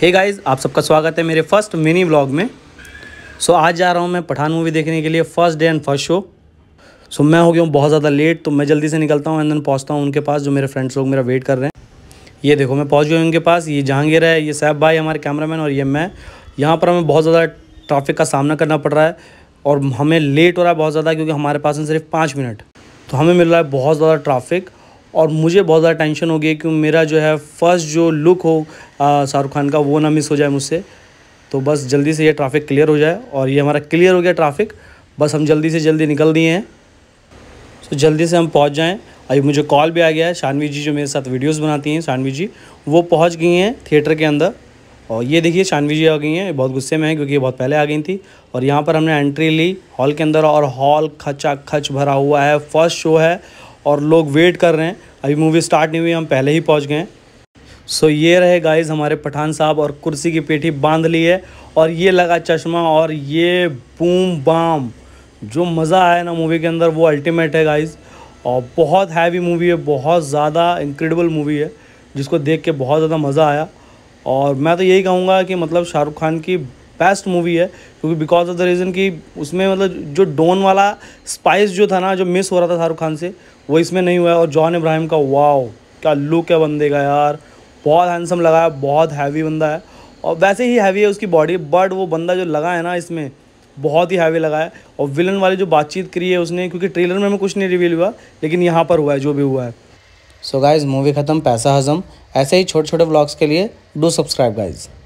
hey guys आप सबका स्वागत है मेरे फर्स्ट मिनी व्लॉग में सो so, आज जा रहा हूँ मैं पठान मूवी देखने के लिए first day and first show so मैं हो गया हूँ बहुत ज़्यादा लेट तो मैं जल्दी से निकलता हूँ एंड देन पहुँचता हूँ उनके पास जो मेरे फ्रेंड्स लोग मेरा वेट कर रहे हैं ये देखो मैं पहुँच गया उनके पास ये जहांगीर है ये सैफ भाई हमारे कैमरा और ये मैं यहाँ पर हमें बहुत ज़्यादा ट्रैफिक का सामना करना पड़ रहा है और हमें लेट हो रहा है बहुत ज़्यादा क्योंकि हमारे पास हैं सिर्फ पाँच मिनट तो हमें मिल रहा है बहुत ज़्यादा ट्राफिक और मुझे बहुत ज़्यादा टेंशन हो गई कि मेरा जो है फर्स्ट जो लुक हो शाहरुख खान का वो ना मिस हो जाए मुझसे तो बस जल्दी से ये ट्रैफिक क्लियर हो जाए और ये हमारा क्लियर हो गया ट्रैफिक बस हम जल्दी से जल्दी निकल दिए हैं तो जल्दी से हम पहुंच जाएं अभी मुझे कॉल भी आ गया है शानवी जी जो मेरे साथ वीडियोस बनाती हैं शानवी जी वो पहुंच गई हैं थिएटर के अंदर और ये देखिए शानवी जी आ गई हैं बहुत गुस्से में हैं क्योंकि ये बहुत पहले आ गई थी और यहाँ पर हमने एंट्री ली हॉल के अंदर और हॉल खचा खच भरा हुआ है फर्स्ट शो है और लोग वेट कर रहे हैं अभी मूवी स्टार्ट नहीं हुई हम पहले ही पहुँच गए हैं सो ये रहे गाइज हमारे पठान साहब और कुर्सी की पेठी बांध ली है और ये लगा चश्मा और ये बूम बाम जो मज़ा आया ना मूवी के अंदर वो अल्टीमेट है गाइज और बहुत हैवी मूवी है बहुत ज़्यादा इनक्रेडिबल मूवी है जिसको देख के बहुत ज़्यादा मज़ा आया और मैं तो यही कहूँगा कि मतलब शाहरुख खान की बेस्ट मूवी है क्योंकि बिकॉज ऑफ द रीज़न कि उसमें मतलब जो डोन वाला स्पाइस जो था ना जो मिस हो रहा था शाहरुख खान से वो इसमें नहीं हुआ है और जॉन इब्राहिम का वाओ क्या लुक है बंदे का यार बहुत हैंडसम लगा है बहुत हैवी बंदा है और वैसे ही हैवी है उसकी बॉडी बट वो बंदा जो लगा है ना इसमें बहुत ही हैवी लगा है और विलन वाली जो बातचीत करी है उसने क्योंकि ट्रेलर में हमें कुछ नहीं रिवील हुआ लेकिन यहाँ पर हुआ है जो भी हुआ है सो गाइज मूवी ख़त्म पैसा हजम ऐसे ही छोटे छोटे ब्लॉग्स के लिए डू सब्सक्राइब गाइज़